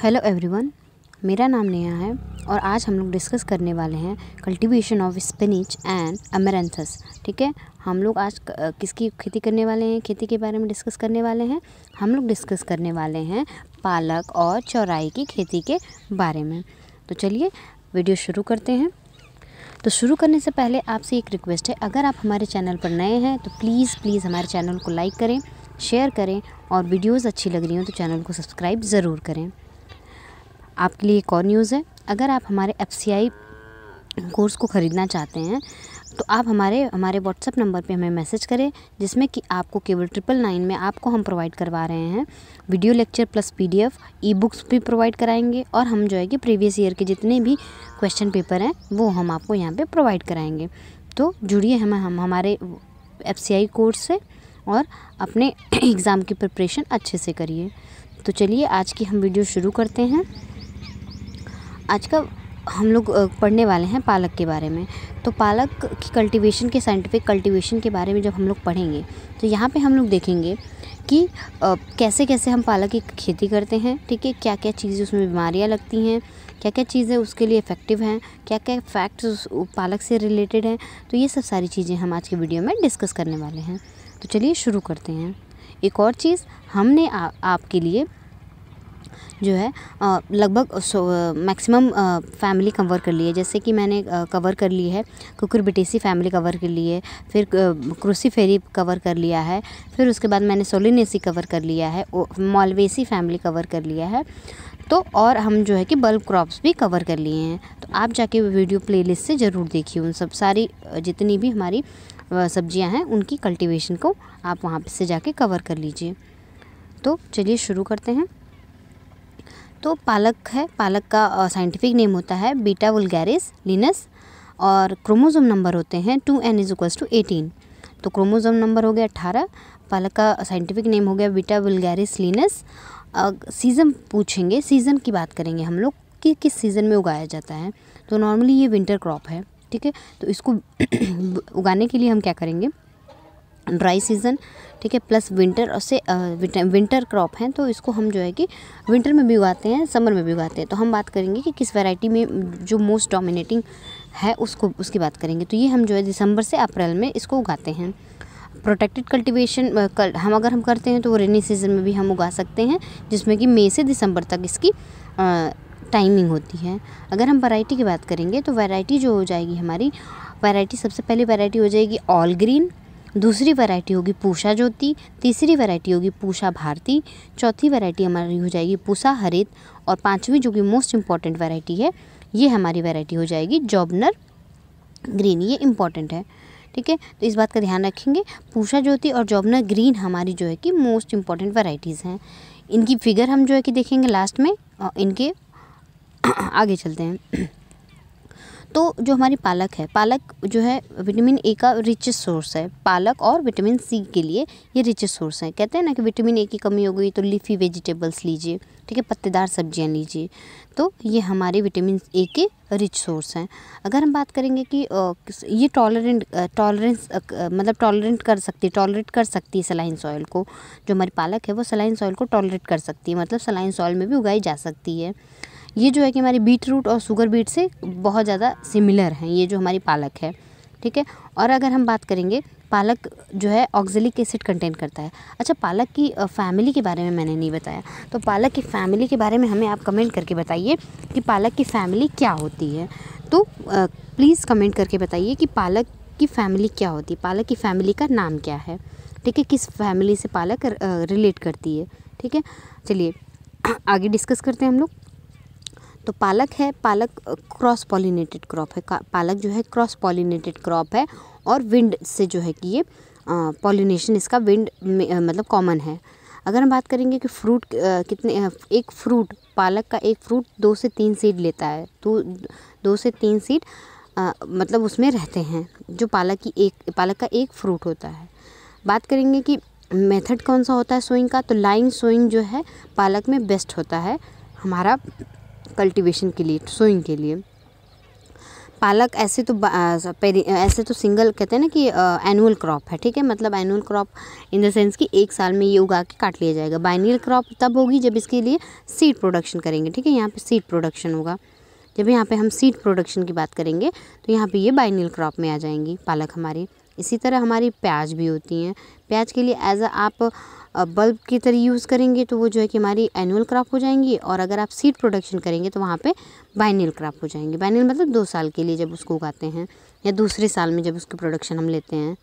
hello everyone मेरा नाम नेहा है और आज हम लोग डिस्कस करने वाले हैं cultivation of spinach and amaranthus ठीक है हम लोग आज किसकी खेती करने वाले हैं खेती के बारे में डिस्कस करने वाले हैं हम लोग डिस्कस करने वाले हैं पालक और चौराई की खेती के बारे में तो चलिए वीडियो शुरू करते हैं तो शुरू करने से पहले आपसे एक रिक्वेस्ट है अगर आप हमारे चैनल पर नए हैं तो प्लीज़ प्लीज़ हमारे चैनल को लाइक करें शेयर करें और वीडियोज़ अच्छी लग रही हो तो चैनल को सब्सक्राइब ज़रूर करें आपके लिए एक और न्यूज़ है अगर आप हमारे एफ कोर्स को ख़रीदना चाहते हैं तो आप हमारे हमारे व्हाट्सएप नंबर पे हमें मैसेज करें जिसमें कि आपको केवल ट्रिपल नाइन में आपको हम प्रोवाइड करवा रहे हैं video lecture plus PDF e books भी प्रोवाइड कराएंगे और हम जो है कि प्रीवियस ईयर के जितने भी क्वेश्चन पेपर हैं वो हम आपको यहाँ पे प्रोवाइड कराएंगे तो जुड़िए हम हम हमारे एफ कोर्स से और अपने एग्ज़ाम की प्रिपरेशन अच्छे से करिए तो चलिए आज की हम वीडियो शुरू करते हैं आज का हम लोग पढ़ने वाले हैं पालक के बारे में तो पालक की कल्टीवेशन के साइंटिफिक कल्टीवेशन के बारे में जब हम लोग पढ़ेंगे तो यहाँ पे हम लोग देखेंगे कि कैसे कैसे हम पालक की खेती करते हैं ठीक है क्या क्या चीज़ें उसमें बीमारियाँ लगती हैं क्या क्या चीज़ें उसके लिए इफ़ेक्टिव हैं क्या क्या फैक्ट्स पालक से रिलेटेड हैं तो ये सब सारी चीज़ें हम आज के वीडियो में डिस्कस करने वाले हैं तो चलिए शुरू करते हैं एक और चीज़ हमने आ, आपके लिए जो है लगभग मैक्सिमम फैमिली कवर कर ली है जैसे कि मैंने कवर कर ली है कुकुरबिटेसी फैमिली कवर कर ली है फिर क्रूसी फेरी कवर कर लिया है फिर उसके बाद मैंने सोलिनेसी कवर कर लिया है मॉलवेसी फैमिली कवर कर लिया है तो और हम जो है कि बल्ब क्रॉप्स भी कवर कर लिए हैं तो आप जाके वीडियो प्लेलिस्ट से ज़रूर देखिए उन सब सारी जितनी भी हमारी सब्जियां हैं उनकी कल्टीवेशन को आप वहाँ से जाके कवर कर लीजिए तो चलिए शुरू करते हैं तो पालक है पालक का साइंटिफिक नेम होता है बीटा वुलगैरिस लिनस और क्रोमोज़ोम नंबर होते हैं two N is equals to eighteen तो क्रोमोज़ोम नंबर हो गया अट्ठारह पालक का साइंटिफिक नेम हो गया बीटा वुलगैरिस लिनस सीज़न पूछेंगे सीज़न की बात करेंगे हम लोग कि किस सीज़न में उगाया जाता है तो नॉर्मली ये विंटर क्रॉप है ठीक है तो इसको उगाने के लिए हम क्या करेंगे ड्राई सीज़न ठीक है प्लस विंटर और से विंटर क्रॉप हैं तो इसको हम जो है कि विंटर में भी उगाते हैं समर में भी उगाते हैं तो हम बात करेंगे कि किस वैरायटी में जो मोस्ट डोमिनेटिंग है उसको उसकी बात करेंगे तो ये हम जो है दिसंबर से अप्रैल में इसको उगाते हैं प्रोटेक्टेड कल्टिवेशन हम अगर हम करते हैं तो वो रेनी सीजन में भी हम उगा सकते हैं जिसमें कि मई से दिसंबर तक इसकी टाइमिंग होती है अगर हम वैरायटी की बात करेंगे तो वैरायटी जो हो जाएगी हमारी वैरायटी सबसे पहली वैरायटी हो जाएगी ऑल ग्रीन दूसरी वैरायटी होगी पूषा ज्योति तीसरी वैरायटी होगी पूषा भारती चौथी वैरायटी हमारी हो जाएगी पूषा हरित और पांचवी जो कि मोस्ट इम्पॉर्टेंट वैरायटी है ये हमारी वैरायटी हो जाएगी जॉबनर ग्रीन ये इम्पॉर्टेंट है ठीक है तो इस बात का ध्यान रखेंगे पूषा ज्योति और जॉबनर ग्रीन हमारी जो है कि मोस्ट इम्पॉर्टेंट वैराइटीज़ हैं इनकी फिगर हम जो है कि देखेंगे लास्ट में और इनके आगे चलते हैं तो जो हमारी पालक है पालक जो है विटामिन ए का रिच सोर्स है पालक और विटामिन सी के लिए ये रिच सोर्स है कहते हैं ना कि विटामिन ए की कमी हो गई तो लीफी वेजिटेबल्स लीजिए ठीक है पत्तेदार सब्जियां लीजिए तो ये हमारे विटामिन ए के रिच सोर्स हैं अगर हम बात करेंगे कि ये टॉलरेंट टॉलरेंस मतलब टॉलरेंट कर सकती है टॉलरेट कर सकती है सलाइन सॉइल को जो हमारी पालक है वो सलाइन सॉइल को टॉलरेट कर सकती है मतलब सलाइन सॉइल में भी उगाई जा सकती है ये जो है कि हमारी बीट रूट और शुगर बीट से बहुत ज़्यादा सिमिलर हैं ये जो हमारी पालक है ठीक है और अगर हम बात करेंगे पालक जो है ऑक्जिलिक एसिड कंटेन करता है अच्छा पालक की फैमिली के बारे में मैंने नहीं बताया तो पालक की फैमिली के बारे में हमें आप कमेंट करके बताइए कि पालक की फैमिली क्या होती है तो प्लीज़ कमेंट करके बताइए कि पालक की फैमिली क्या होती है पालक की फैमिली का नाम क्या है ठीक है किस फैमिली से पालक रिलेट करती है ठीक है चलिए आगे डिस्कस करते हैं हम लोग तो पालक है पालक क्रॉस पॉलिनेटेड क्रॉप है पालक जो है क्रॉस पॉलिनेटेड क्रॉप है और विंड से जो है कि ये पॉलिनेशन इसका विंड मतलब कॉमन है अगर हम बात करेंगे कि फ्रूट कितने एक फ्रूट पालक का एक फ्रूट दो से तीन सीड लेता है तो दो से तीन सीड मतलब उसमें रहते हैं जो पालक की एक पालक का एक फ्रूट होता है बात करेंगे कि मेथड कौन सा होता है सोइंग का तो लाइन सोइंग जो है पालक में बेस्ट होता है हमारा कल्टीवेशन के लिए सोइंग के लिए पालक ऐसे तो ऐसे तो सिंगल कहते हैं ना कि एनुअल क्रॉप है ठीक है मतलब annual crop in the sense कि एक साल में ये उगा के काट लिया जाएगा बाइनियल क्रॉप तब होगी जब इसके लिए सीड प्रोडक्शन करेंगे ठीक है यहाँ पे सीड प्रोडक्शन होगा जब यहाँ पे हम सीड प्रोडक्शन की बात करेंगे तो यहाँ पे ये बाइनियल क्रॉप में आ जाएंगी पालक हमारी इसी तरह हमारी प्याज भी होती हैं प्याज के लिए एज अ आप बल्ब की तरह यूज़ करेंगे तो वो जो है कि हमारी एनुअल क्रॉप हो जाएंगी और अगर आप सीड प्रोडक्शन करेंगे तो वहाँ पे बाइनल क्रॉप हो जाएंगे बाइनल मतलब दो साल के लिए जब उसको उगाते हैं या दूसरे साल में जब उसकी प्रोडक्शन हम लेते हैं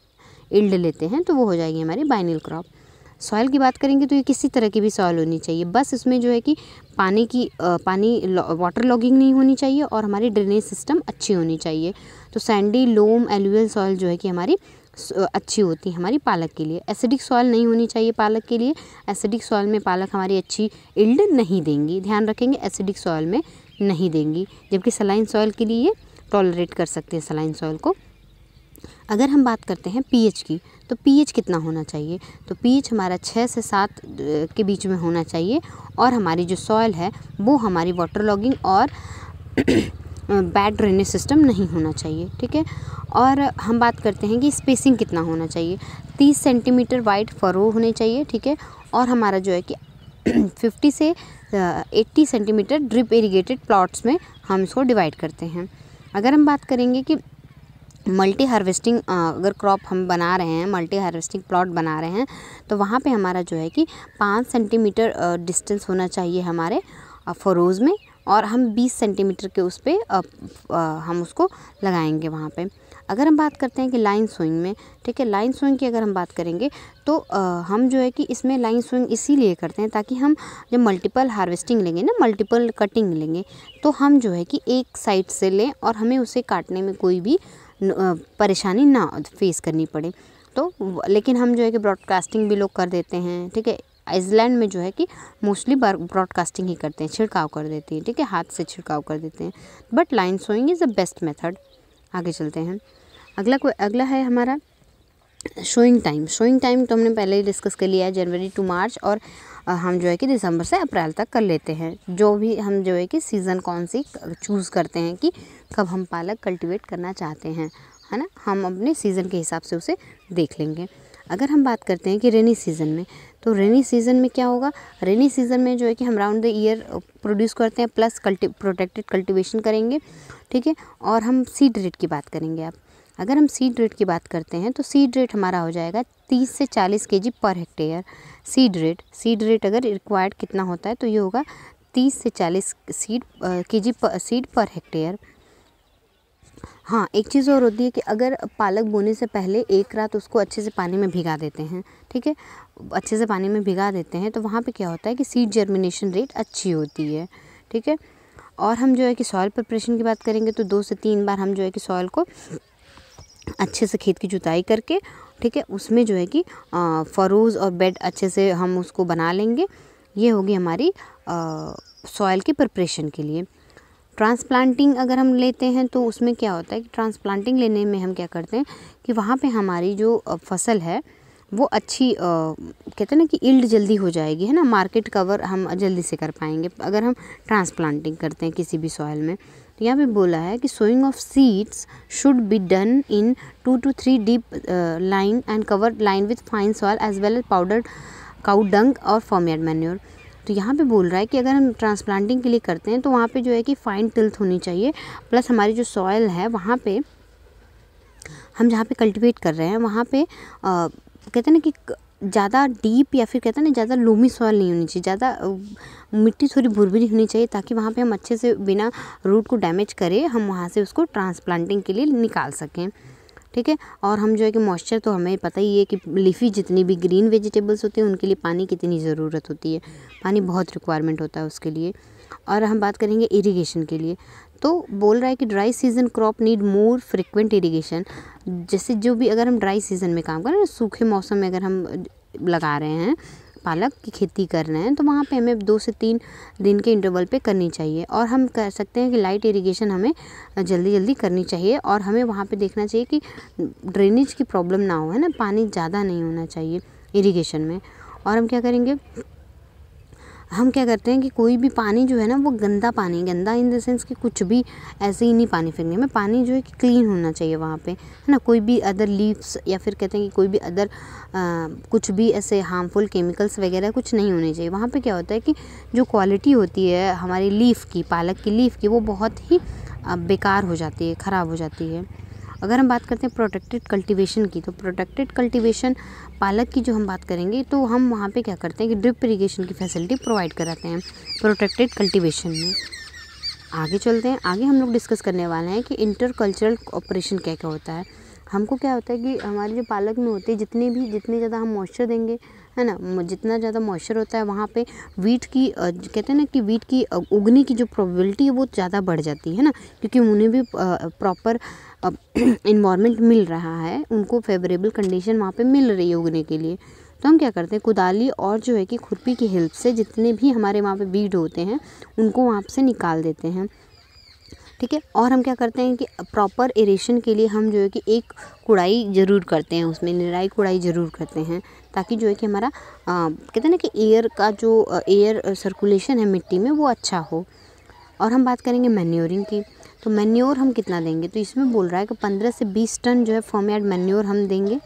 इल्ड लेते हैं तो वो हो जाएगी हमारी बाइनल क्रॉप सॉयल की बात करेंगे तो ये किसी तरह की भी सॉयल होनी चाहिए बस इसमें जो है कि पानी की आ, पानी वाटर लॉगिंग नहीं होनी चाहिए और हमारी ड्रेनेज सिस्टम अच्छी होनी चाहिए तो सैंडी लोम एलुअल सॉयल जो है कि हमारी अच्छी होती है हमारी पालक के लिए एसिडिक सॉइल नहीं होनी चाहिए पालक के लिए एसिडिक सॉइल में पालक हमारी अच्छी इल्ड नहीं देंगी ध्यान रखेंगे एसिडिक सॉइल में नहीं देंगी जबकि सलाइन सॉइल के लिए टॉलरेट कर सकते हैं सलाइन सॉइल को अगर हम बात करते हैं पीएच की तो पीएच कितना होना चाहिए तो पीएच हमारा छः से सात के बीच में होना चाहिए और हमारी जो सॉइल है वो हमारी वाटर लॉगिंग और बैड ड्रेनेज सिस्टम नहीं होना चाहिए ठीक है और हम बात करते हैं कि स्पेसिंग कितना होना चाहिए तीस सेंटीमीटर वाइड फरो होने चाहिए ठीक है और हमारा जो है कि फिफ्टी से eighty centimetre drip irrigated plots में हम इसको डिवाइड करते हैं अगर हम बात करेंगे कि मल्टी हार्वेस्टिंग अगर क्रॉप हम बना रहे हैं मल्टी हार्वेस्टिंग प्लॉट बना रहे हैं तो वहाँ पे हमारा जो है कि पाँच सेंटीमीटर डिस्टेंस होना चाहिए हमारे फरोज़ में और हम 20 सेंटीमीटर के उस पर हम उसको लगाएंगे वहाँ पे अगर हम बात करते हैं कि लाइन स्विंग में ठीक है लाइन स्विंग की अगर हम बात करेंगे तो आ, हम जो है कि इसमें लाइन स्विंग इसीलिए करते हैं ताकि हम जब मल्टीपल हार्वेस्टिंग लेंगे ना मल्टीपल कटिंग लेंगे तो हम जो है कि एक साइड से लें और हमें उसे काटने में कोई भी परेशानी ना फेस करनी पड़े तो लेकिन हम जो है कि ब्रॉडकास्टिंग भी लोग कर देते हैं ठीक है आइसलैंड में जो है कि मोस्टली ब्रॉडकास्टिंग ही करते हैं छिड़काव कर देती हैं ठीक है हाथ से छिड़काव कर देते हैं but line sowing is the best method आगे चलते हैं अगला कोई अगला है हमारा शोइंग टाइम शोइंग टाइम तो हमने पहले ही डिस्कस कर लिया है जनवरी टू मार्च और हम जो है कि दिसंबर से अप्रैल तक कर लेते हैं जो भी हम जो है कि सीज़न कौन सी चूज़ करते हैं कि कब हम पालक कल्टीवेट करना चाहते हैं है ना हम अपने सीज़न के हिसाब से उसे देख लेंगे अगर हम बात करते हैं कि रेनी सीज़न में तो रेनी सीज़न में क्या होगा रेनी सीज़न में जो है कि हम राउंड द ईयर प्रोड्यूस करते हैं प्लस कल्टि प्रोटेक्टेड कल्टिवेशन करेंगे ठीक है और हम सीड रेट की बात करेंगे आप अगर हम सीड रेट की बात करते हैं तो सीड रेट हमारा हो जाएगा तीस से चालीस K G per hectare seed rate seed rate अगर रिक्वायर्ड कितना होता है तो ये होगा तीस से चालीस सीड के जी सीड पर हेक्टेयर हाँ एक चीज़ और होती है कि अगर पालक बोने से पहले एक रात उसको अच्छे से पानी में भिगा देते हैं ठीक है अच्छे से पानी में भिगा देते हैं तो वहाँ पे क्या होता है कि सीड जर्मिनेशन रेट अच्छी होती है ठीक है और हम जो है कि सॉयल प्रिपरेशन की बात करेंगे तो दो से तीन बार हम जो है कि सॉयल को अच्छे से खेत की जुताई करके ठीक है उसमें जो है कि फरोज़ और बेड अच्छे से हम उसको बना लेंगे ये होगी हमारी सॉयल की प्रिपरेशन के लिए ट्रांसप्लांटिंग अगर हम लेते हैं तो उसमें क्या होता है कि ट्रांसप्लांटिंग लेने में हम क्या करते हैं कि वहाँ पे हमारी जो फसल है वो अच्छी आ, कहते हैं ना कि इल्ड जल्दी हो जाएगी है ना मार्केट कवर हम जल्दी से कर पाएंगे अगर हम ट्रांसप्लांटिंग करते हैं किसी भी सॉयल में तो यहाँ पे बोला है कि sowing of seeds should be done in two to three deep line and cover line with fine soil as well as powder cowdung और फॉर्मियर मैन्योर तो यहाँ पे बोल रहा है कि अगर हम ट्रांसप्लांटिंग के लिए करते हैं तो वहाँ पे जो है कि फाइन टिल्थ होनी चाहिए प्लस हमारी जो सॉयल है वहाँ पे हम जहाँ पे कल्टीवेट कर रहे हैं वहाँ पे आ, कहते हैं ना कि ज़्यादा डीप या फिर कहते हैं ना ज़्यादा लोमी सॉयल नहीं होनी चाहिए ज़्यादा मिट्टी थोड़ी भुरभुरी होनी चाहिए ताकि वहाँ पर हम अच्छे से बिना रूट को डैमेज करें हम वहाँ से उसको ट्रांसप्लांटिंग के लिए निकाल सकें ठीक है और हम जो है कि मॉइस्चर तो हमें पता ही है कि लिफी जितनी भी ग्रीन वेजिटेबल्स होती हैं उनके लिए पानी कितनी ज़रूरत होती है पानी बहुत रिक्वायरमेंट होता है उसके लिए और हम बात करेंगे इरिगेशन के लिए तो बोल रहा है कि dry season crop need more frequent irrigation जैसे जो भी अगर हम ड्राई सीज़न में काम करें सूखे मौसम में अगर हम लगा रहे हैं पालक की खेती कर रहे हैं तो वहाँ पे हमें दो से तीन दिन के इंटरवल पे करनी चाहिए और हम कह सकते हैं कि लाइट इरिगेशन हमें जल्दी जल्दी करनी चाहिए और हमें वहाँ पे देखना चाहिए कि ड्रेनेज की प्रॉब्लम ना हो है ना पानी ज़्यादा नहीं होना चाहिए इरिगेशन में और हम क्या करेंगे हम क्या करते हैं कि कोई भी पानी जो है ना वो गंदा पानी गंदा इन द सेंस कि कुछ भी ऐसे ही नहीं पानी फेंकने में पानी जो है कि क्लीन होना चाहिए वहाँ पे है ना कोई भी अदर लीव्स या फिर कहते हैं कि कोई भी अदर कुछ भी ऐसे हार्मफुल केमिकल्स वगैरह कुछ नहीं होने चाहिए वहाँ पर क्या होता है कि जो क्वालिटी होती है हमारी लीफ की पालक की लीफ की वो बहुत ही बेकार हो जाती है ख़राब हो जाती है अगर हम बात करते हैं प्रोटेक्टेड कल्टीवेशन की तो प्रोटेक्टेड कल्टीवेशन पालक की जो हम बात करेंगे तो हम वहाँ पे क्या करते हैं कि ड्रिप इरीगेशन की फैसिलिटी प्रोवाइड कराते हैं प्रोटेक्टेड कल्टीवेशन में आगे चलते हैं आगे हम लोग डिस्कस करने वाले हैं कि इंटर कल्चरल ऑपरेशन क्या क्या होता है हमको क्या होता है कि हमारी जो पालक में होती है जितनी भी जितनी ज़्यादा हम मॉइस्चर देंगे है ना जितना ज़्यादा मॉइस्चर होता है वहाँ पे वीट की कहते हैं ना कि वीट की उगने की जो प्रोबेबिलिटी है वो ज़्यादा बढ़ जाती है ना क्योंकि उन्हें भी प्रॉपर इन्वामेंट मिल रहा है उनको फेवरेबल कंडीशन वहाँ पर मिल रही है उगने के लिए तो हम क्या करते हैं कुदाली और जो है कि खुरपी की हेल्प से जितने भी हमारे वहाँ पे बीड होते हैं उनको वहाँ से निकाल देते हैं ठीक है और हम क्या करते हैं कि प्रॉपर एरेशन के लिए हम जो है कि एक कुड़ाई ज़रूर करते हैं उसमें निराई कुड़ाई ज़रूर करते हैं ताकि जो है कि हमारा कहते हैं ना कि एयर का जो एयर सर्कुलेशन है मिट्टी में वो अच्छा हो और हम बात करेंगे मैन्योरिंग की तो मैन्योर हम कितना देंगे तो इसमें बोल रहा है कि पंद्रह से बीस टन जो है फॉर्म एड मैन्योर हम देंगे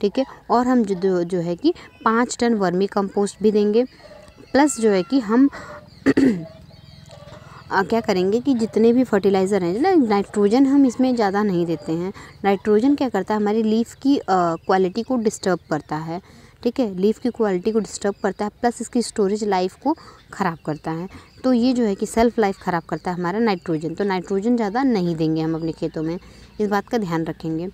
ठीक है और हम जो जो है कि पाँच टन वर्मी कंपोस्ट भी देंगे प्लस जो है कि हम क्या करेंगे कि जितने भी फर्टिलाइज़र हैं ना नाइट्रोजन हम इसमें ज़्यादा नहीं देते हैं नाइट्रोजन क्या करता है हमारी लीफ की क्वालिटी को डिस्टर्ब करता है ठीक है लीफ की क्वालिटी को डिस्टर्ब करता है प्लस इसकी स्टोरेज लाइफ को ख़राब करता है तो ये जो है कि सेल्फ लाइफ ख़राब करता है हमारा नाइट्रोजन तो नाइट्रोजन ज़्यादा नहीं देंगे हम अपने खेतों में इस बात का ध्यान रखेंगे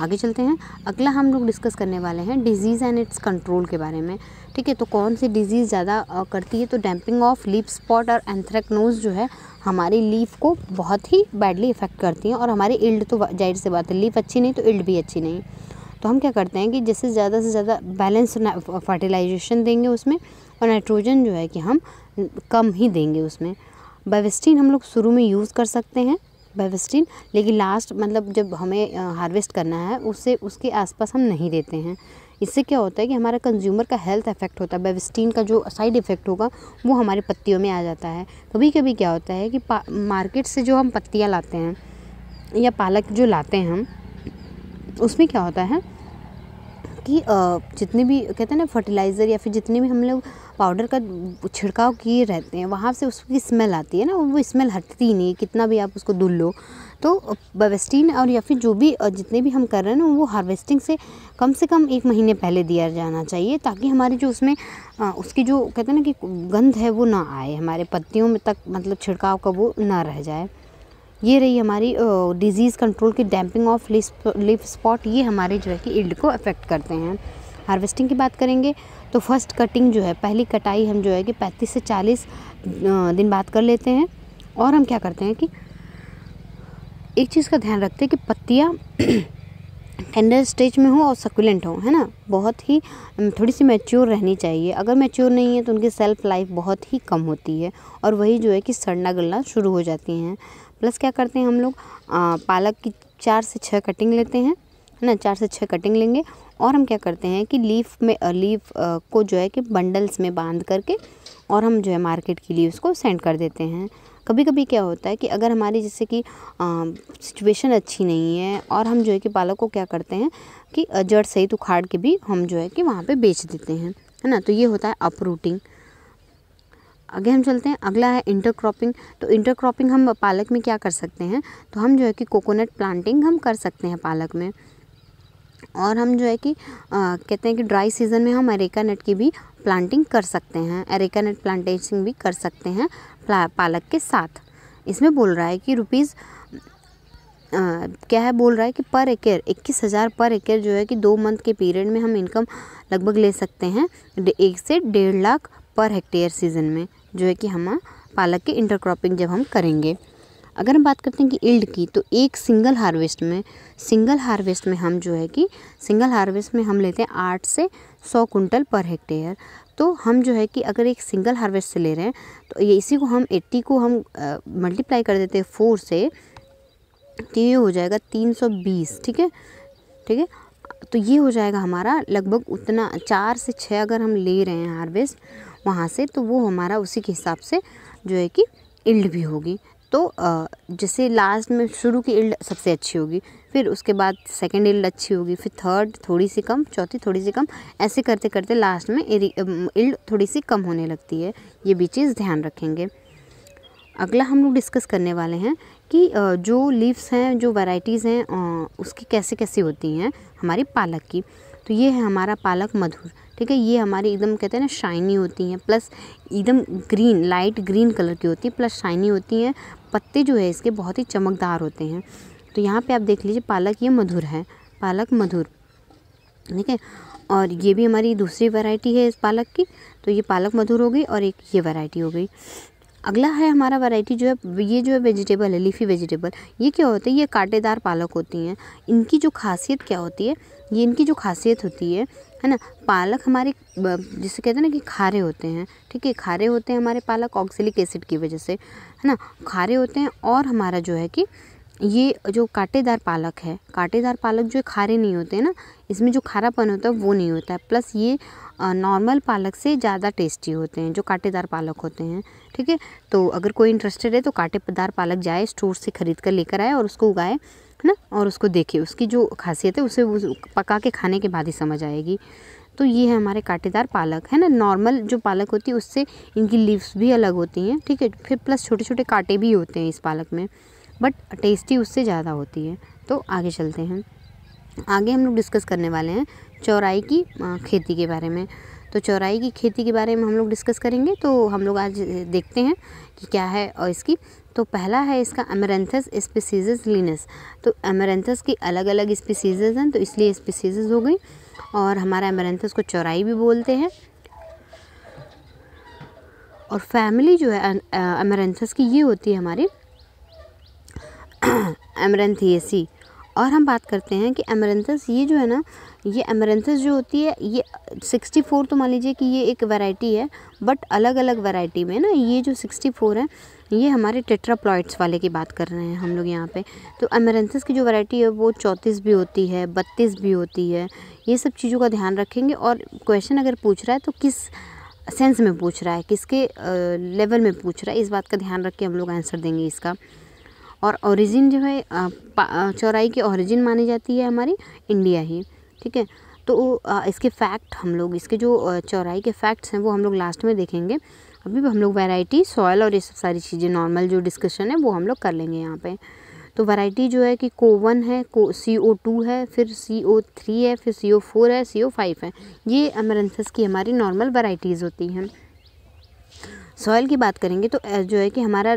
आगे चलते हैं अगला हम लोग डिस्कस करने वाले हैं डिजीज़ एंड इट्स कंट्रोल के बारे में ठीक है तो कौन सी डिजीज़ ज़्यादा करती है तो डैम्पिंग ऑफ लीप स्पॉट और एंथ्रेक्नोज जो है हमारी लीफ को बहुत ही बैडली इफ़ेक्ट करती हैं और हमारी इल्ड तो जाहिर से बात है लीफ अच्छी नहीं तो इल्ड भी अच्छी नहीं तो हम क्या करते हैं कि जिससे ज़्यादा से ज़्यादा बैलेंस फर्टिलाइजेशन देंगे उसमें और नाइट्रोजन जो है कि हम कम ही देंगे उसमें बेविस्टीन हम लोग शुरू में यूज़ कर सकते हैं बेविस्टीन लेकिन लास्ट मतलब जब हमें हार्वेस्ट करना है उससे उसके आसपास हम नहीं देते हैं इससे क्या होता है कि हमारा कंज्यूमर का हेल्थ इफेक्ट होता है बेविस्टीन का जो साइड इफ़ेक्ट होगा वो हमारी पत्तियों में आ जाता है कभी कभी क्या होता है कि मार्केट से जो हम पत्तियाँ लाते हैं या पालक जो लाते हैं हम उसमें क्या होता है कि जितने भी कहते हैं ना फर्टिलाइज़र या फिर जितने भी हम लोग पाउडर का छिड़काव किए रहते हैं वहाँ से उसकी स्मेल आती है ना वो स्मेल हटती ही नहीं कितना भी आप उसको धुल लो तो बवेस्टीन और या फिर जो भी जितने भी हम कर रहे हैं ना वो हार्वेस्टिंग से कम से कम एक महीने पहले दिया जाना चाहिए ताकि हमारी जो उसमें उसकी जो कहते हैं ना कि गंध है वो ना आए हमारे पत्तियों में तक मतलब छिड़काव का वो ना रह जाए ये रही हमारी डिज़ीज़ कंट्रोल की डैम्पिंग ऑफ लिफ स्पॉट ये हमारे जो है कि इल्ड को अफेक्ट करते हैं हार्वेस्टिंग की बात करेंगे तो फर्स्ट कटिंग जो है पहली कटाई हम जो है कि पैंतीस से चालीस दिन बाद कर लेते हैं और हम क्या करते हैं कि एक चीज़ का ध्यान रखते हैं कि पत्तियाँ टेंडर स्टेज में हो और सकुलेंट हो है ना बहुत ही थोड़ी सी मैच्योर रहनी चाहिए अगर मैच्योर नहीं है तो उनकी सेल्फ लाइफ बहुत ही कम होती है और वही जो है कि सड़ना गलना शुरू हो जाती हैं प्लस क्या करते हैं हम लोग आ, पालक की चार से छः कटिंग लेते हैं है ना चार से छः कटिंग लेंगे और हम क्या करते हैं कि लीफ में लीफ को जो है कि बंडल्स में बांध करके और हम जो है मार्केट के लिए उसको सेंड कर देते हैं कभी कभी क्या होता है कि अगर हमारी जैसे कि सिचुएशन अच्छी नहीं है और हम जो है कि पालक को क्या करते हैं कि जड़ सहित उखाड़ के भी हम जो है कि वहाँ पर बेच देते हैं है ना तो ये होता है अपरूटिंग आगे हम चलते हैं अगला है इंटरक्रॉपिंग तो इंटरक्रॉपिंग हम पालक में क्या कर सकते हैं तो हम जो है कि कोकोनट प्लांटिंग हम कर सकते हैं पालक में और हम जो है कि आ, कहते हैं कि ड्राई सीज़न में हम अरेका नट की भी प्लांटिंग कर सकते हैं अरेका नट प्लांटेशन भी कर सकते हैं पालक के साथ इसमें बोल रहा है कि रुपीज़ क्या है बोल रहा है कि पर एकर इक्कीस हज़ार पर एकर जो है कि दो मंथ के पीरियड में हम इनकम लगभग ले सकते हैं एक से डेढ़ लाख पर हेक्टेयर सीज़न में जो है कि हम पालक के इंटरक्रॉपिंग जब हम करेंगे अगर हम बात करते हैं कि इल्ड की तो एक सिंगल हार्वेस्ट में सिंगल हार्वेस्ट में हम जो है कि सिंगल हार्वेस्ट में हम लेते हैं आठ से सौ कुंटल पर हेक्टेयर तो हम जो है कि अगर एक सिंगल हार्वेस्ट से ले रहे हैं तो ये इसी को हम 80 को हम मल्टीप्लाई कर देते हैं फोर से तो ये हो जाएगा 320 ठीक है ठीक है तो ये हो जाएगा हमारा लगभग उतना चार से छः अगर हम ले रहे हैं हार्वेस्ट वहाँ से तो वो हमारा उसी के हिसाब से जो है कि इल्ड भी होगी तो जैसे लास्ट में शुरू की इल्ड सबसे अच्छी होगी फिर उसके बाद सेकेंड इल्ड अच्छी होगी फिर थर्ड थोड़ी सी कम चौथी थोड़ी सी कम ऐसे करते करते लास्ट में इल्ड थोड़ी सी कम होने लगती है ये भी चीज़ ध्यान रखेंगे अगला हम लोग डिस्कस करने वाले हैं कि जो लीव्स हैं जो वैराइटीज़ हैं उसकी कैसे कैसे होती हैं हमारी पालक की तो ये है हमारा पालक मधुर ठीक है ये हमारी एकदम कहते हैं ना शाइनी होती हैं प्लस एकदम ग्रीन लाइट ग्रीन कलर की होती है प्लस शाइनी होती हैं पत्ते जो है इसके बहुत ही चमकदार होते हैं तो यहाँ पे आप देख लीजिए पालक ये मधुर है पालक मधुर ठीक है और ये भी हमारी दूसरी वैरायटी है इस पालक की तो ये पालक मधुर हो गई और एक ये वैरायटी हो गई अगला है हमारा वैरायटी जो है ये जो है वेजिटेबल है लीफी वेजिटेबल ये क्या होता है ये कांटेदार पालक होती हैं इनकी जो खासियत क्या होती है ये इनकी जो खासियत होती है है ना पालक हमारे जिसे कहते हैं ना कि खारे होते हैं ठीक है खारे होते हैं हमारे पालक ऑक्सिलिक एसिड की वजह से है ना खारे होते हैं और हमारा जो है कि ये जो कांटेदार पालक है कांटेदार पालक जो खारे नहीं होते हैं ना इसमें जो खारापन होता है वो नहीं होता है प्लस ये नॉर्मल पालक से ज़्यादा टेस्टी होते हैं जो कांटेदार पालक होते हैं ठीक है तो अगर कोई इंटरेस्टेड है तो कांटेदार पालक जाए स्टोर से ख़रीद कर लेकर आए और उसको उगाए है ना और उसको देखिए उसकी जो खासियत है उसे उस पका के खाने के बाद ही समझ आएगी तो ये है हमारे कांटेदार पालक है ना नॉर्मल जो पालक होती है उससे इनकी लीव्स भी अलग होती हैं ठीक है फिर प्लस छोटे छोटे कांटे भी होते हैं इस पालक में बट टेस्टी उससे ज़्यादा होती है तो आगे चलते हैं आगे हम लोग डिस्कस करने वाले हैं चौराई की खेती के बारे में तो चौराई की खेती के बारे में हम लोग डिस्कस करेंगे तो हम लोग आज देखते हैं कि क्या है और इसकी तो पहला है इसका अमेरेंथस स्पीसीज लीनस तो अमेरेंथस की अलग अलग स्पीसीज हैं तो इसलिए स्पीसीज हो गई और हमारा अमेरेंथस को चौराई भी बोलते हैं और फैमिली जो है अमेरेंथस की ये होती है हमारी एमरेंथिएसी और हम बात करते हैं कि एमरेंथस ये जो है ना ये एमरेंथस जो होती है ये सिक्सटी फोर तो मान लीजिए कि ये एक वैरायटी है बट अलग अलग वैरायटी में ना ये जो सिक्सटी फोर है ये हमारे टेट्राप्लॉइड्स वाले की बात कर रहे हैं हम लोग यहाँ पे तो अमेरेंसिस की जो वैरायटी है वो चौंतीस भी होती है बत्तीस भी होती है ये सब चीज़ों का ध्यान रखेंगे और क्वेश्चन अगर पूछ रहा है तो किस सेंस में पूछ रहा है किसके लेवल में पूछ रहा है इस बात का ध्यान रख के हम लोग आंसर देंगे इसका और ओरिजिन जो है चौराई की ओरिजिन मानी जाती है हमारी इंडिया ही ठीक है तो इसके फैक्ट हम लोग इसके जो चौराई के फैक्ट्स हैं वो हम लोग लास्ट में देखेंगे अभी हम लोग वैरायटी सॉयल और ये सब सारी चीज़ें नॉर्मल जो डिस्कशन है वो हम लोग कर लेंगे यहाँ पे तो वैरायटी जो है कि को वन है को सी ओ टू है फिर सी ओ थ्री है फिर सी ओ फोर है सी ओ फाइव है ये अमरंथस की हमारी नॉर्मल वैरायटीज़ होती हैं सॉइल की बात करेंगे तो जो है कि हमारा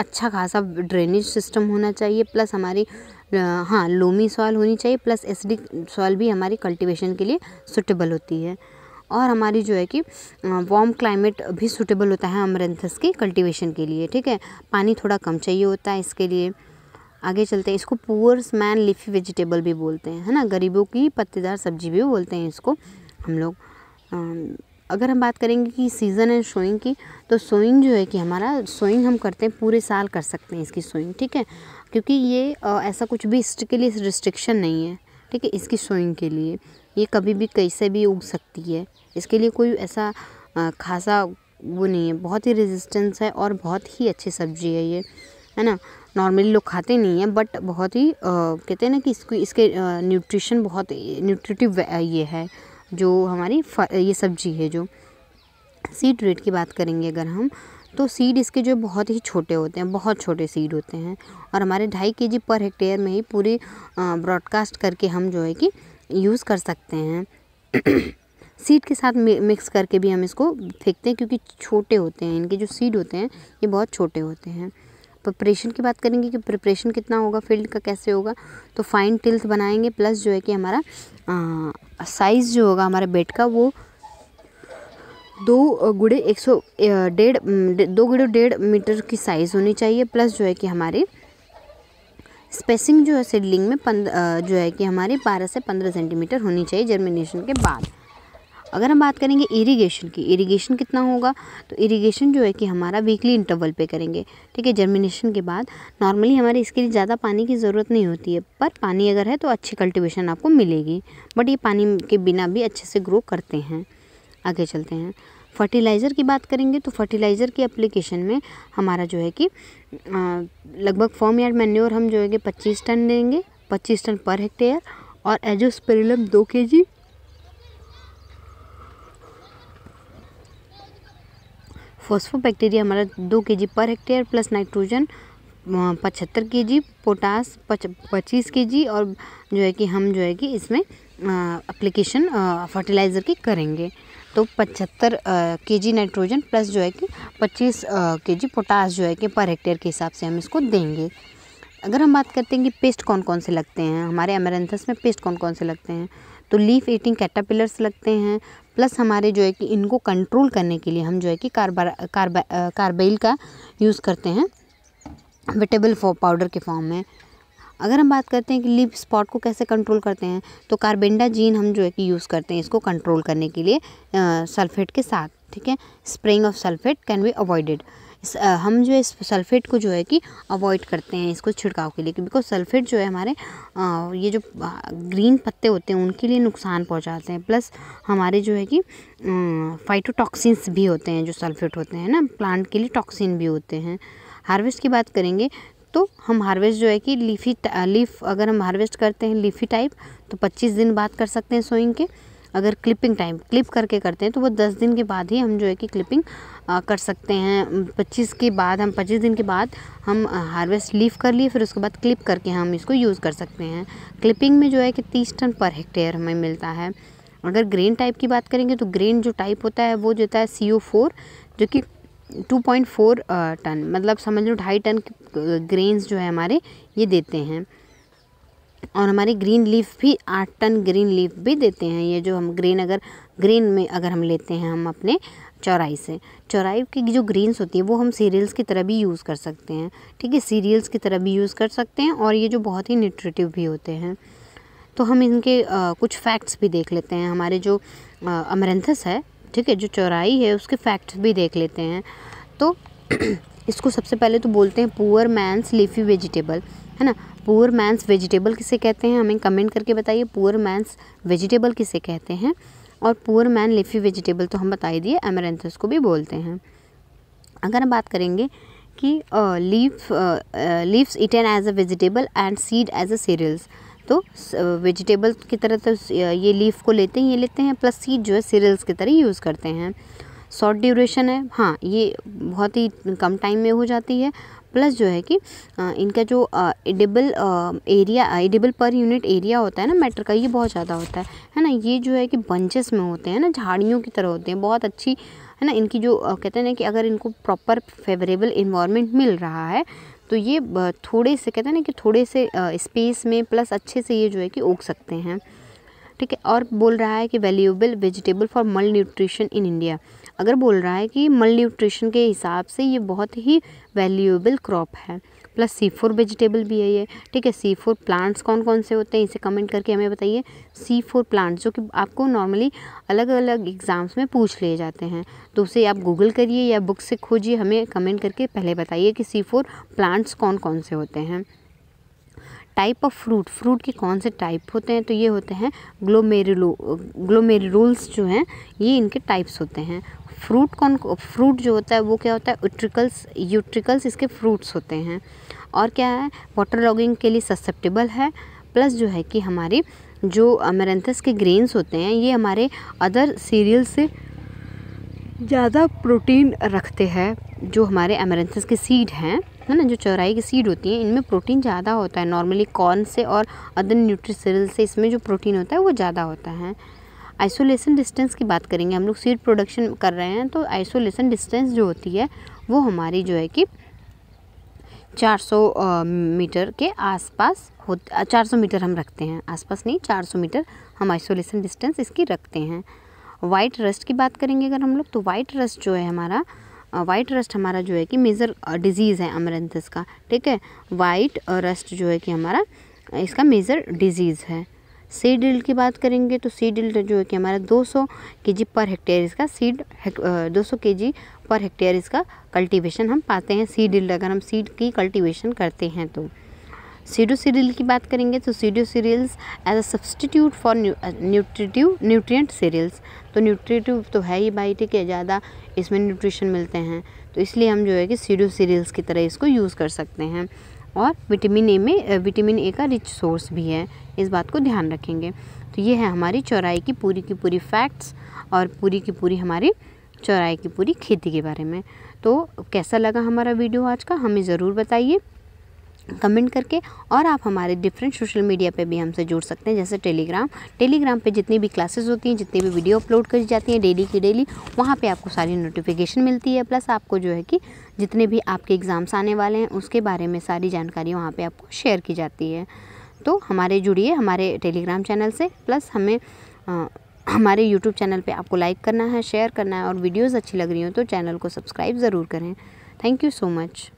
अच्छा खासा ड्रेनेज सिस्टम होना चाहिए प्लस हमारी हाँ लोमी सॉइल होनी चाहिए प्लस एसिडिक सॉइल भी हमारी कल्टीवेशन के लिए सुटेबल होती है और हमारी जो है कि वार्म क्लाइमेट भी सूटेबल होता है अमरेंथस के कल्टीवेशन के लिए ठीक है पानी थोड़ा कम चाहिए होता है इसके लिए आगे चलते हैं इसको पुअर्स मैन लिफी वेजिटेबल भी बोलते हैं है ना गरीबों की पत्तेदार सब्जी भी बोलते हैं इसको हम लोग अगर हम बात करेंगे कि सीज़न एंड सोइंग की तो सोइंग जो है कि हमारा सोइंग हम करते हैं पूरे साल कर सकते हैं इसकी सोइंग ठीक है क्योंकि ये आ, ऐसा कुछ भी इसके लिए रिस्ट्रिक्शन नहीं है ठीक है इसकी सोइंग के लिए ये कभी भी कैसे भी उग सकती है इसके लिए कोई ऐसा खासा वो नहीं है बहुत ही रेजिस्टेंस है और बहुत ही अच्छी सब्ज़ी है ये है ना नॉर्मली लोग खाते नहीं हैं बट बहुत ही आ, कहते हैं ना कि इसको इसके न्यूट्रिशन बहुत न्यूट्रिटिव ये है जो हमारी ये सब्ज़ी है जो सीड रेट की बात करेंगे अगर हम तो सीड इसके जो बहुत ही छोटे होते हैं बहुत छोटे सीड होते हैं और हमारे ढाई के जी पर हेक्टेयर में ही पूरे ब्रॉडकास्ट करके हम जो है कि यूज़ कर सकते हैं सीड के साथ मिक्स करके भी हम इसको फेंकते हैं क्योंकि छोटे होते हैं इनके जो सीड होते हैं ये बहुत छोटे होते हैं प्रिपरेशन की बात करेंगे कि प्रिपरेशन कितना होगा फील्ड का कैसे होगा तो फाइन टिल्थ बनाएंगे प्लस जो है कि हमारा साइज़ जो होगा हमारे बेड का वो दो गुड़े एक सौ डेढ़ दो गुड़े डेढ़ मीटर की साइज़ होनी चाहिए प्लस जो है कि हमारे स्पेसिंग जो है सीडलिंग में पंद जो है कि हमारे बारह से पंद्रह सेंटीमीटर होनी चाहिए जर्मिनेशन के बाद अगर हम बात करेंगे इरिगेशन की इरिगेशन कितना होगा तो इरिगेशन जो है कि हमारा वीकली इंटरवल पे करेंगे ठीक है जर्मिनेशन के बाद नॉर्मली हमारे इसके लिए ज़्यादा पानी की ज़रूरत नहीं होती है पर पानी अगर है तो अच्छी कल्टिवेशन आपको मिलेगी बट ये पानी के बिना भी अच्छे से ग्रो करते हैं आगे चलते हैं फर्टिलाइज़र की बात करेंगे तो फर्टिलाइज़र की एप्लीकेशन में हमारा जो है कि लगभग फॉर्म यार्ड मैन्योर हम जो है कि पच्चीस टन देंगे पच्चीस टन पर हेक्टेयर और एजोस्पेरिलम दो के जी फॉस्फोबैक्टीरिया हमारा दो के G per hectare plus nitrogen पचहत्तर के जी पोटास पच पच्चीस के जी और जो है कि हम जो है कि इसमें एप्लीकेशन फर्टिलाइज़र की करेंगे तो पचहत्तर के जी नाइट्रोजन प्लस जो है कि पच्चीस के जी पोटास जो है कि पर हेक्टेयर के हिसाब से हम इसको देंगे अगर हम बात करते हैं कि पेस्ट कौन कौन से लगते हैं हमारे अमेरेंथस में पेस्ट कौन कौन से लगते हैं तो लीफ ईटिंग कैटापिलर्स लगते हैं प्लस हमारे जो है कि इनको कंट्रोल करने के लिए हम जो है कि कार्बा कार्बेल का यूज़ करते हैं वेटेबल पाउडर के फॉर्म में अगर हम बात करते हैं कि लिप स्पॉट को कैसे कंट्रोल करते हैं तो कार्बेंडा जीन हम जो है कि यूज़ करते हैं इसको कंट्रोल करने के लिए सल्फेट के साथ ठीक है spraying of sulphate can be avoided हम जो है सल्फेट को जो है कि अवॉइड करते हैं इसको छिड़काव के लिए बिकॉज सल्फेट जो है हमारे आ, ये जो ग्रीन पत्ते होते हैं उनके लिए नुकसान पहुंचाते हैं प्लस हमारे जो है कि फाइटोटॉक्सिन्स भी होते हैं जो सल्फेट होते हैं ना प्लांट के लिए टॉक्सिन भी होते हैं हार्वेस्ट की बात करेंगे तो हम हार्वेस्ट जो है कि लीफी लीफ uh, अगर हम हार्वेस्ट करते हैं लीफी टाइप तो पच्चीस दिन बाद कर सकते हैं सोइंग के अगर क्लिपिंग टाइम क्लिप करके करते हैं तो वो दस दिन के बाद ही हम जो है कि क्लिपिंग uh, कर सकते हैं पच्चीस के बाद हम पच्चीस दिन के बाद हम हार्वेस्ट uh, लीफ कर लिए फिर उसके बाद क्लिप करके हम इसको यूज़ कर सकते हैं क्लिपिंग में जो है कि तीस टन पर हेक्टेयर हमें मिलता है अगर ग्रेन टाइप की बात करेंगे तो ग्रेन जो टाइप होता है वो जो है सी जो कि टू पॉइंट फोर टन मतलब समझ लो ढाई टन ग्रेन्स जो है हमारे ये देते हैं और हमारे ग्रीन लीफ भी आठ टन ग्रीन लीफ भी देते हैं ये जो हम ग्रीन अगर ग्रीन में अगर हम लेते हैं हम अपने चौराई से चौराई की जो ग्रीन्स होती है वो हम सीरियल्स की तरह भी यूज़ कर सकते हैं ठीक है सीरियल्स की तरह भी यूज़ कर सकते हैं और ये जो बहुत ही न्यूट्रिटिव भी होते हैं तो हम इनके आ, कुछ फैक्ट्स भी देख लेते हैं हमारे जो अमरेंथस है ठीक है जो चौराई है उसके फैक्ट्स भी देख लेते हैं तो इसको सबसे पहले तो बोलते हैं पुअर मैंस लीफी वेजिटेबल है ना पुअर मैंस वेजिटेबल किसे कहते हैं हमें कमेंट करके बताइए पुअर मैंस वेजिटेबल किसे कहते हैं और पुअर मैन लीफी वेजिटेबल तो हम बताई दिए एमरेंथस को भी बोलते हैं अगर हम बात करेंगे कि leaf leaves eaten as a vegetable and seed as a cereals तो वेजिटेबल की तरह तो ये लीफ को लेते ही लेते हैं प्लस सीड जो है सीरियल्स की तरह यूज़ करते हैं शॉर्ट ड्यूरेशन है हाँ ये बहुत ही कम टाइम में हो जाती है प्लस जो है कि इनका जो edible area edible per unit area होता है ना मैटर का ये बहुत ज़्यादा होता है है ना ये जो है कि बंचेस में होते हैं ना झाड़ियों की तरह होते हैं बहुत अच्छी है ना इनकी जो कहते हैं ना कि अगर इनको प्रॉपर फेवरेबल इन्वायरमेंट मिल रहा है तो ये थोड़े से कहते हैं ना कि थोड़े से स्पेस में प्लस अच्छे से ये जो है कि उग सकते हैं ठीक है और बोल रहा है कि valuable vegetable for malnutrition in India अगर बोल रहा है कि मल न्यूट्रिशन के हिसाब से ये बहुत ही वैल्यूएबल क्रॉप है प्लस सी फोर वेजिटेबल भी है ये ठीक है सी फोर प्लांट्स कौन कौन से होते हैं इसे कमेंट करके हमें बताइए सी फोर प्लांट्स जो कि आपको नॉर्मली अलग अलग एग्ज़ाम्स में पूछ लिए जाते हैं तो उसे आप गूगल करिए या बुक से खोजिए हमें कमेंट करके पहले बताइए कि सी फोर प्लांट्स कौन कौन से होते हैं टाइप ऑफ फ्रूट फ्रूट के कौन से टाइप होते हैं तो ये होते हैं ग्लोमेरुलो ग्लोमेरुल्स जो हैं ये इनके टाइप्स होते हैं फ्रूट कौन फ्रूट जो होता है वो क्या होता है यूट्रिकल्स यूट्रिकल्स इसके फ्रूट्स होते हैं और क्या है वाटर लॉगिंग के लिए ससेप्टेबल है प्लस जो है कि हमारी जो अमेरेंथस के ग्रेन्स होते हैं ये हमारे अदर सीरियल से ज़्यादा प्रोटीन रखते हैं जो हमारे अमेरेंथस के सीड हैं है ना जो चौराई की सीड होती हैं इनमें प्रोटीन ज़्यादा होता है नॉर्मली कॉर्न से और अदर न्यूट्रीसरल से इसमें जो प्रोटीन होता है वो ज़्यादा होता है आइसोलेशन डिस्टेंस की बात करेंगे हम लोग सीड प्रोडक्शन कर रहे हैं तो आइसोलेशन डिस्टेंस जो होती है वो हमारी जो है कि 400 मीटर के आसपास हो 400 मीटर हम रखते हैं आसपास नहीं 400 मीटर हम आइसोलेशन डिस्टेंस इसकी रखते हैं वाइट रस्ट की बात करेंगे अगर हम लोग तो वाइट रस्ट जो है हमारा वाइट रस्ट हमारा जो है कि मेजर डिजीज़ है अमरंथस का ठीक है वाइट रस्ट जो है कि हमारा इसका मेजर डिजीज़ है सीड डिल की बात करेंगे तो सीड डिल जो है कि हमारा 200 केजी पर हेक्टेयर इसका सीड दो सौ के जी पर हेक्टेयर इसका कल्टीवेशन हम पाते हैं सीडिल अगर हम सीड की कल्टीवेशन करते हैं तो सीडो सीरियल की बात करेंगे तो pseudo cereals as a substitute for nutritive nutrient cereals तो न्यूट्रिटिव तो है ही ठीक है ज़्यादा इसमें न्यूट्रिशन मिलते हैं तो इसलिए हम जो है कि सीडो सीरियल्स की तरह इसको यूज़ कर सकते हैं और विटामिन ए में विटामिन ए का रिच सोर्स भी है इस बात को ध्यान रखेंगे तो ये है हमारी चौराई की पूरी की पूरी फैक्ट्स और पूरी की पूरी हमारी चौराहे की पूरी खेती के बारे में तो कैसा लगा हमारा वीडियो आज का हमें ज़रूर बताइए कमेंट करके और आप हमारे डिफरेंट सोशल मीडिया पे भी हमसे जुड़ सकते हैं जैसे टेलीग्राम टेलीग्राम पे जितनी भी क्लासेस होती हैं जितनी भी वीडियो अपलोड करी जाती हैं डेली की डेली वहाँ पे आपको सारी नोटिफिकेशन मिलती है प्लस आपको जो है कि जितने भी आपके एग्ज़ाम्स आने वाले हैं उसके बारे में सारी जानकारी वहाँ पर आपको शेयर की जाती है तो हमारे जुड़िए हमारे टेलीग्राम चैनल से प्लस हमें आ, हमारे यूट्यूब चैनल पे आपको लाइक करना है शेयर करना है और वीडियोस अच्छी लग रही हो तो चैनल को सब्सक्राइब ज़रूर करें थैंक यू सो मच